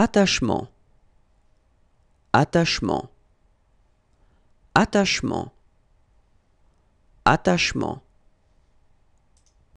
Attachement. Attachement. Attachement. Attachement.